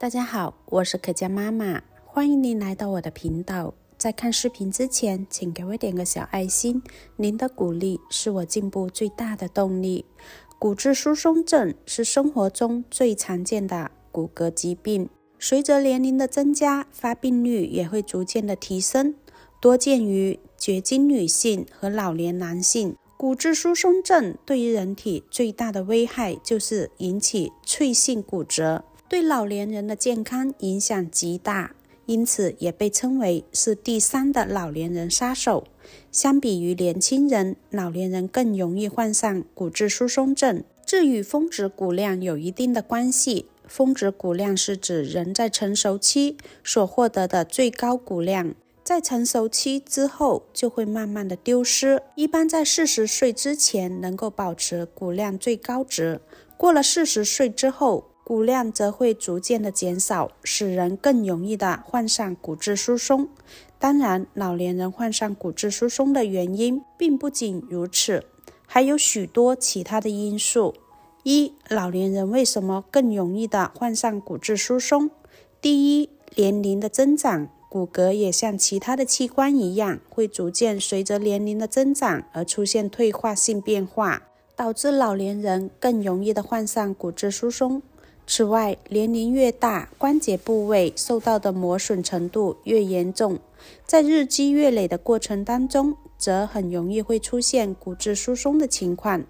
大家好，我是可嘉妈妈，欢迎您来到我的频道。在看视频之前，请给我点个小爱心，您的鼓励是我进步最大的动力。骨质疏松症是生活中最常见的骨骼疾病，随着年龄的增加，发病率也会逐渐的提升，多见于绝经女性和老年男性。骨质疏松症对于人体最大的危害就是引起脆性骨折。对老年人的健康影响极大，因此也被称为是第三的老年人杀手。相比于年轻人，老年人更容易患上骨质疏松症，这与峰值骨量有一定的关系。峰值骨量是指人在成熟期所获得的最高骨量，在成熟期之后就会慢慢的丢失。一般在四十岁之前能够保持骨量最高值，过了四十岁之后。骨量则会逐渐的减少，使人更容易的患上骨质疏松。当然，老年人患上骨质疏松的原因并不仅如此，还有许多其他的因素。一、老年人为什么更容易的患上骨质疏松？第一，年龄的增长，骨骼也像其他的器官一样，会逐渐随着年龄的增长而出现退化性变化，导致老年人更容易的患上骨质疏松。此外，年龄越大，关节部位受到的磨损程度越严重，在日积月累的过程当中，则很容易会出现骨质疏松的情况。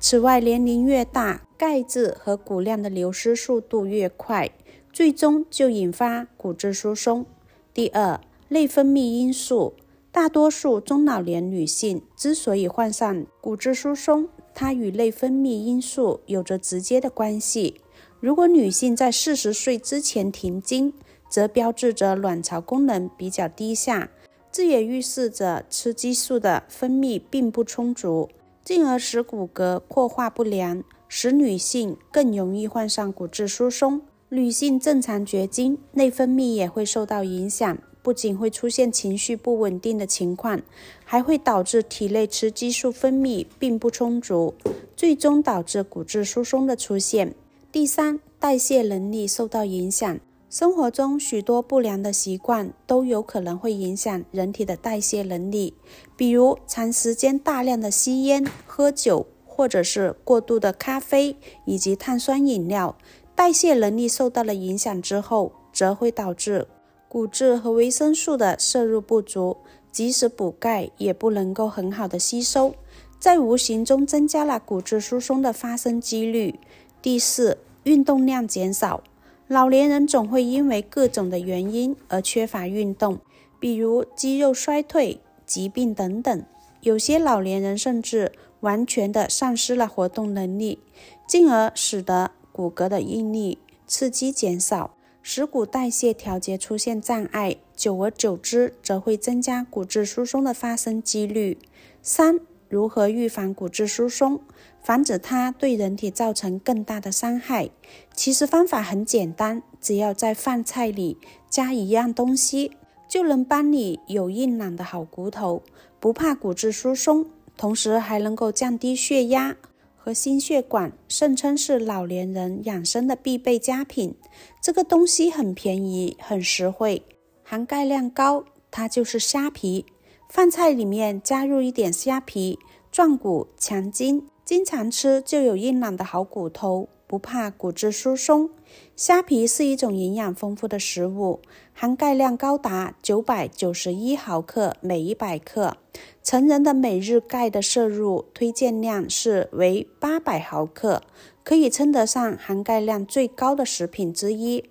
此外，年龄越大，钙质和骨量的流失速度越快，最终就引发骨质疏松。第二，内分泌因素，大多数中老年女性之所以患上骨质疏松，它与内分泌因素有着直接的关系。如果女性在四十岁之前停经，则标志着卵巢功能比较低下，这也预示着雌激素的分泌并不充足，进而使骨骼扩化不良，使女性更容易患上骨质疏松。女性正常绝经，内分泌也会受到影响，不仅会出现情绪不稳定的情况，还会导致体内雌激素分泌并不充足，最终导致骨质疏松的出现。第三，代谢能力受到影响。生活中许多不良的习惯都有可能会影响人体的代谢能力，比如长时间大量的吸烟、喝酒，或者是过度的咖啡以及碳酸饮料。代谢能力受到了影响之后，则会导致骨质和维生素的摄入不足，即使补钙也不能够很好的吸收，在无形中增加了骨质疏松的发生几率。第四，运动量减少。老年人总会因为各种的原因而缺乏运动，比如肌肉衰退、疾病等等。有些老年人甚至完全的丧失了活动能力，进而使得骨骼的应力刺激减少，使骨代谢调节出现障碍。久而久之，则会增加骨质疏松的发生几率。三、如何预防骨质疏松？防止它对人体造成更大的伤害。其实方法很简单，只要在饭菜里加一样东西，就能帮你有硬朗的好骨头，不怕骨质疏松，同时还能够降低血压和心血管，堪称是老年人养生的必备佳品。这个东西很便宜，很实惠，含钙量高，它就是虾皮。饭菜里面加入一点虾皮，壮骨强筋。经常吃就有硬朗的好骨头，不怕骨质疏松。虾皮是一种营养丰富的食物，含钙量高达九百九十一毫克每一百克。成人的每日钙的摄入推荐量是为八百毫克，可以称得上含钙量最高的食品之一。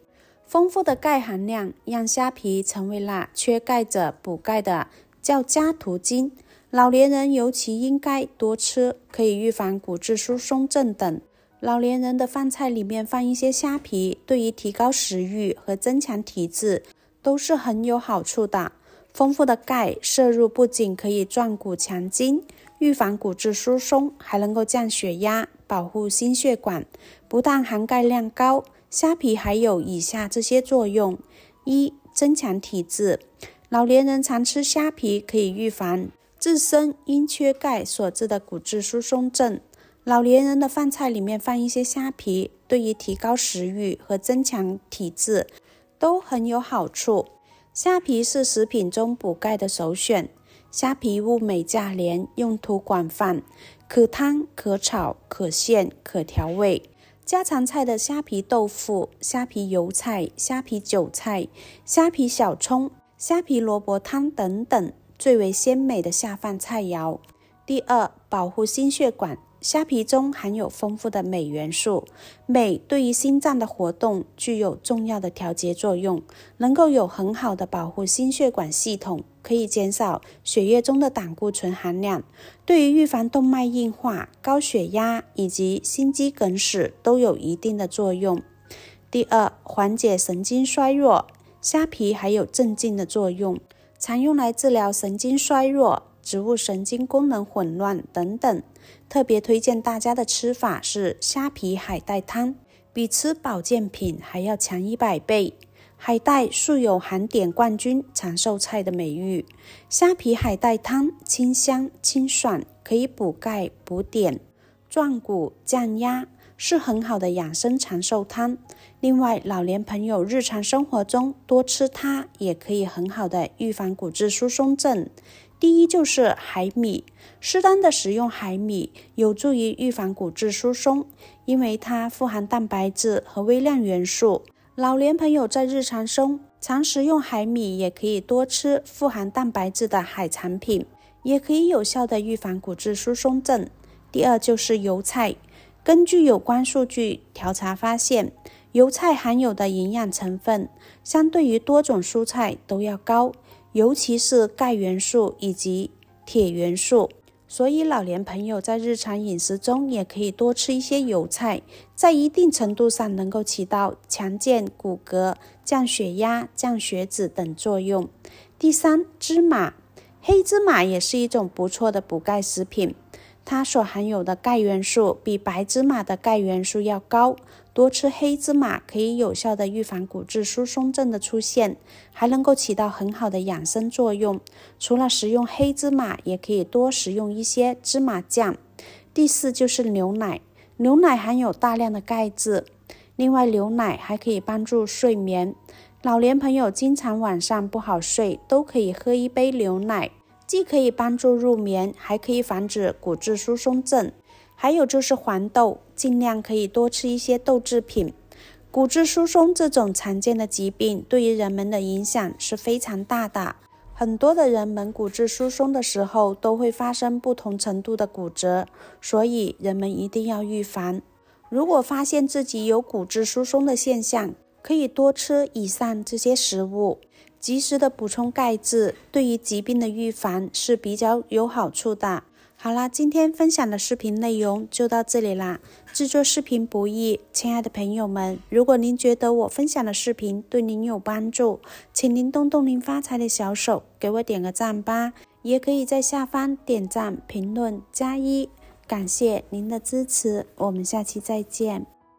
丰富的钙含量让虾皮成为了缺钙者补钙的较佳途径。老年人尤其应该多吃，可以预防骨质疏松症等。老年人的饭菜里面放一些虾皮，对于提高食欲和增强体质都是很有好处的。丰富的钙摄入不仅可以壮骨强筋、预防骨质疏松，还能够降血压、保护心血管。不但含钙量高，虾皮还有以下这些作用：一、增强体质。老年人常吃虾皮可以预防。自身因缺钙所致的骨质疏松症，老年人的饭菜里面放一些虾皮，对于提高食欲和增强体质都很有好处。虾皮是食品中补钙的首选，虾皮物美价廉，用途广泛，可汤、可炒、可馅、可调味。家常菜的虾皮豆腐、虾皮油菜、虾皮韭菜、虾皮小葱、虾皮萝卜汤等等。最为鲜美的下饭菜肴。第二，保护心血管。虾皮中含有丰富的镁元素，镁对于心脏的活动具有重要的调节作用，能够有很好的保护心血管系统，可以减少血液中的胆固醇含量，对于预防动脉硬化、高血压以及心肌梗死都有一定的作用。第二，缓解神经衰弱。虾皮还有镇静的作用。常用来治疗神经衰弱、植物神经功能混乱等等。特别推荐大家的吃法是虾皮海带汤，比吃保健品还要强一百倍。海带素有含碘冠军、长寿菜的美誉，虾皮海带汤清香清爽，可以补钙、补碘、壮骨、降压。是很好的养生长寿汤。另外，老年朋友日常生活中多吃它，也可以很好的预防骨质疏松症。第一就是海米，适当的食用海米有助于预防骨质疏松，因为它富含蛋白质和微量元素。老年朋友在日常中常食用海米，也可以多吃富含蛋白质的海产品，也可以有效的预防骨质疏松症。第二就是油菜。根据有关数据调查发现，油菜含有的营养成分相对于多种蔬菜都要高，尤其是钙元素以及铁元素。所以老年朋友在日常饮食中也可以多吃一些油菜，在一定程度上能够起到强健骨骼、降血压、降血脂等作用。第三，芝麻，黑芝麻也是一种不错的补钙食品。它所含有的钙元素比白芝麻的钙元素要高，多吃黑芝麻可以有效的预防骨质疏松症的出现，还能够起到很好的养生作用。除了食用黑芝麻，也可以多食用一些芝麻酱。第四就是牛奶，牛奶含有大量的钙质，另外牛奶还可以帮助睡眠。老年朋友经常晚上不好睡，都可以喝一杯牛奶。既可以帮助入眠，还可以防止骨质疏松症。还有就是黄豆，尽量可以多吃一些豆制品。骨质疏松这种常见的疾病，对于人们的影响是非常大的。很多的人们骨质疏松的时候，都会发生不同程度的骨折，所以人们一定要预防。如果发现自己有骨质疏松的现象，可以多吃以上这些食物。及时的补充钙质，对于疾病的预防是比较有好处的。好了，今天分享的视频内容就到这里了。制作视频不易，亲爱的朋友们，如果您觉得我分享的视频对您有帮助，请您动动您发财的小手给我点个赞吧，也可以在下方点赞、评论加一，感谢您的支持，我们下期再见。